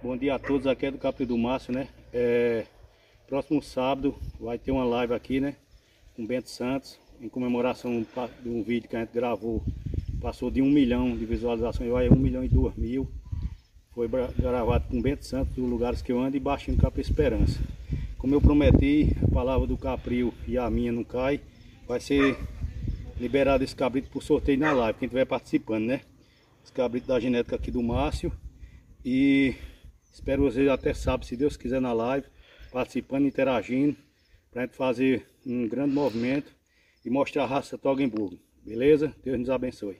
Bom dia a todos, aqui é do Capri do Márcio, né? É, próximo sábado vai ter uma live aqui, né? Com Bento Santos, em comemoração de um vídeo que a gente gravou. Passou de um milhão de visualizações, vai um milhão e duas mil. Foi gravado com Bento Santos, dos lugares que eu ando, e baixinho Capri Esperança. Como eu prometi, a palavra do Caprio e a minha não cai. Vai ser liberado esse cabrito por sorteio na live, quem estiver participando, né? Esse cabrito da genética aqui do Márcio. E Espero vocês até sábado, se Deus quiser, na live, participando, interagindo, para a gente fazer um grande movimento e mostrar a raça Toggenburg. Beleza? Deus nos abençoe.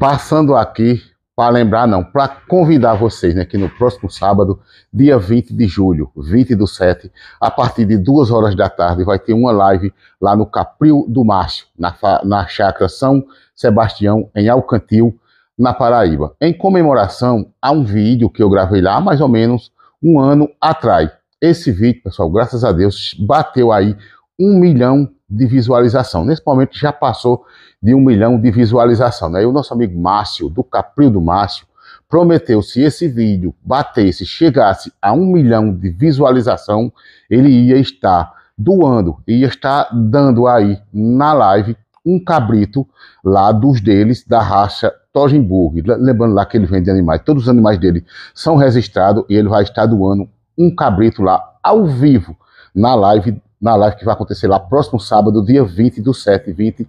Passando aqui para lembrar, não, para convidar vocês né, que no próximo sábado, dia 20 de julho, 20 do 7, a partir de 2 horas da tarde, vai ter uma live lá no Capril do Márcio, na, na Chácara São Sebastião, em Alcantil, na Paraíba, em comemoração a um vídeo que eu gravei lá mais ou menos um ano atrás. Esse vídeo, pessoal, graças a Deus, bateu aí um milhão de visualização. Nesse momento já passou de um milhão de visualização. Né? E o nosso amigo Márcio, do Caprio do Márcio, prometeu se esse vídeo batesse, chegasse a um milhão de visualização, ele ia estar doando, ia estar dando aí na live um cabrito lá dos deles, da raça Togenburg. Lembrando lá que ele vende animais. Todos os animais dele são registrados e ele vai estar doando um cabrito lá ao vivo na live na live que vai acontecer lá próximo sábado, dia 20 do 7, 20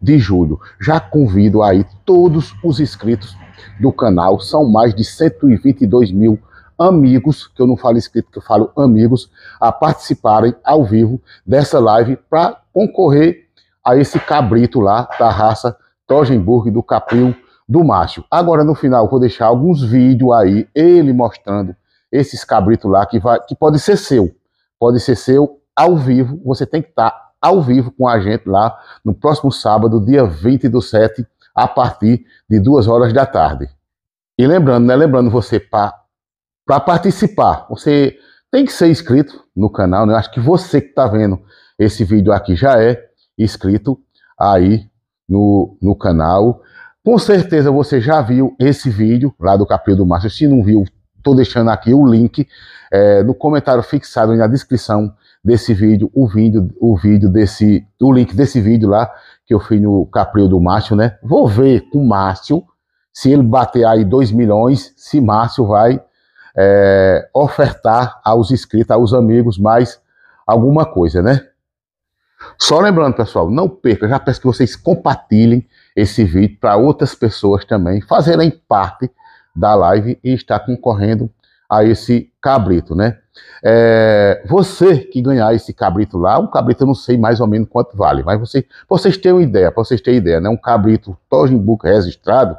de julho. Já convido aí todos os inscritos do canal, são mais de 122 mil amigos, que eu não falo inscrito, que eu falo amigos, a participarem ao vivo dessa live para concorrer a esse cabrito lá da raça Togenburg do Capril do Macho. Agora no final vou deixar alguns vídeos aí, ele mostrando esses cabritos lá que, vai, que pode ser seu. Pode ser seu ao vivo, você tem que estar tá ao vivo com a gente lá no próximo sábado, dia 20 do 7, a partir de 2 horas da tarde. E lembrando, né? Lembrando você para participar, você tem que ser inscrito no canal, né? Eu acho que você que está vendo esse vídeo aqui já é inscrito aí no, no canal. Com certeza você já viu esse vídeo lá do Capelo do Márcio. Se não viu, estou deixando aqui o link é, no comentário fixado na descrição desse vídeo, o vídeo, o vídeo desse, o link desse vídeo lá que eu fiz no Capril do Márcio, né? Vou ver com o Márcio se ele bater aí 2 milhões, se Márcio vai é, ofertar aos inscritos, aos amigos mais alguma coisa, né? Só lembrando, pessoal, não perca, já peço que vocês compartilhem esse vídeo para outras pessoas também fazerem parte da live e estar concorrendo a esse cabrito, né? É, você que ganhar esse cabrito lá, um cabrito eu não sei mais ou menos quanto vale, mas você, vocês têm uma ideia, para vocês terem ideia, né? Um cabrito Tojimbuca registrado,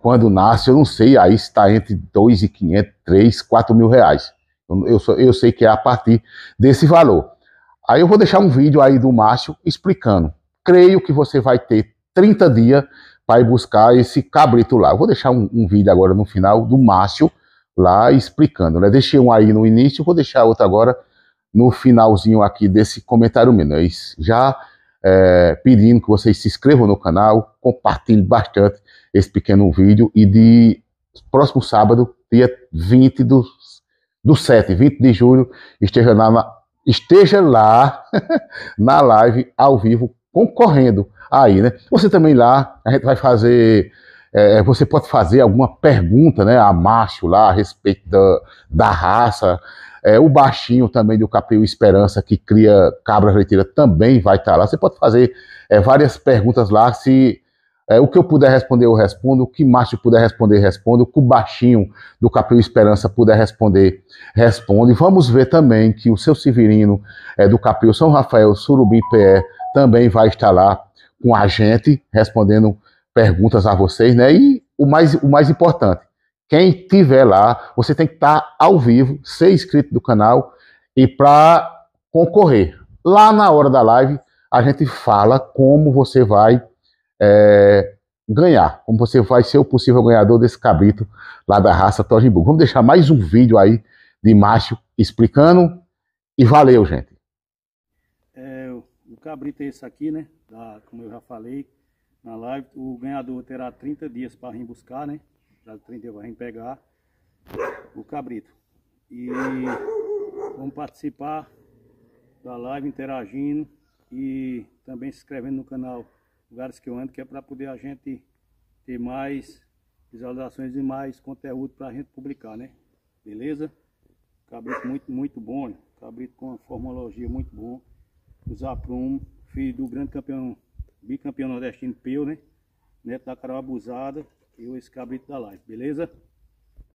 quando nasce, eu não sei, aí está entre 2.500, 3, 4 mil reais. Eu, eu, eu sei que é a partir desse valor. Aí eu vou deixar um vídeo aí do Márcio explicando. Creio que você vai ter 30 dias para ir buscar esse cabrito lá. Eu vou deixar um, um vídeo agora no final do Márcio lá explicando, né? Deixei um aí no início, vou deixar outro agora no finalzinho aqui desse comentário mesmo. Né? Já é, pedindo que vocês se inscrevam no canal, compartilhem bastante esse pequeno vídeo e de próximo sábado, dia 20 do, do 7, 20 de julho, esteja na esteja lá na live ao vivo concorrendo aí, né? Você também lá, a gente vai fazer. É, você pode fazer alguma pergunta, né, a Márcio lá a respeito da, da raça. É, o baixinho também do Caprio Esperança, que cria cabras leiteira, também vai estar tá lá. Você pode fazer é, várias perguntas lá se é, o que eu puder responder, eu respondo. O que Márcio puder responder, respondo. O que o baixinho do Capil Esperança puder responder, responde. Vamos ver também que o seu Severino é, do Capil São Rafael Surubim PE também vai estar lá com a gente, respondendo perguntas a vocês, né? E o mais, o mais importante, quem tiver lá, você tem que estar ao vivo, ser inscrito do canal e para concorrer. Lá na hora da live, a gente fala como você vai é, ganhar, como você vai ser o possível ganhador desse cabrito lá da raça Togenburg. Vamos deixar mais um vídeo aí de macho explicando e valeu, gente. É, o cabrito é esse aqui, né? Da, como eu já falei na live, o ganhador terá 30 dias para vir buscar, né? Já 30 dias para vir pegar o cabrito. E vamos participar da live interagindo e também se inscrevendo no canal lugares que eu ando, que é para poder a gente ter mais visualizações e mais conteúdo para a gente publicar, né? Beleza? Cabrito muito, muito bom, né? cabrito com uma formologia muito boa. O Zaprum, filho do grande campeão, bicampeão nordestino Peu, né? Neto da Carol Abusada e esse cabrito da live, beleza?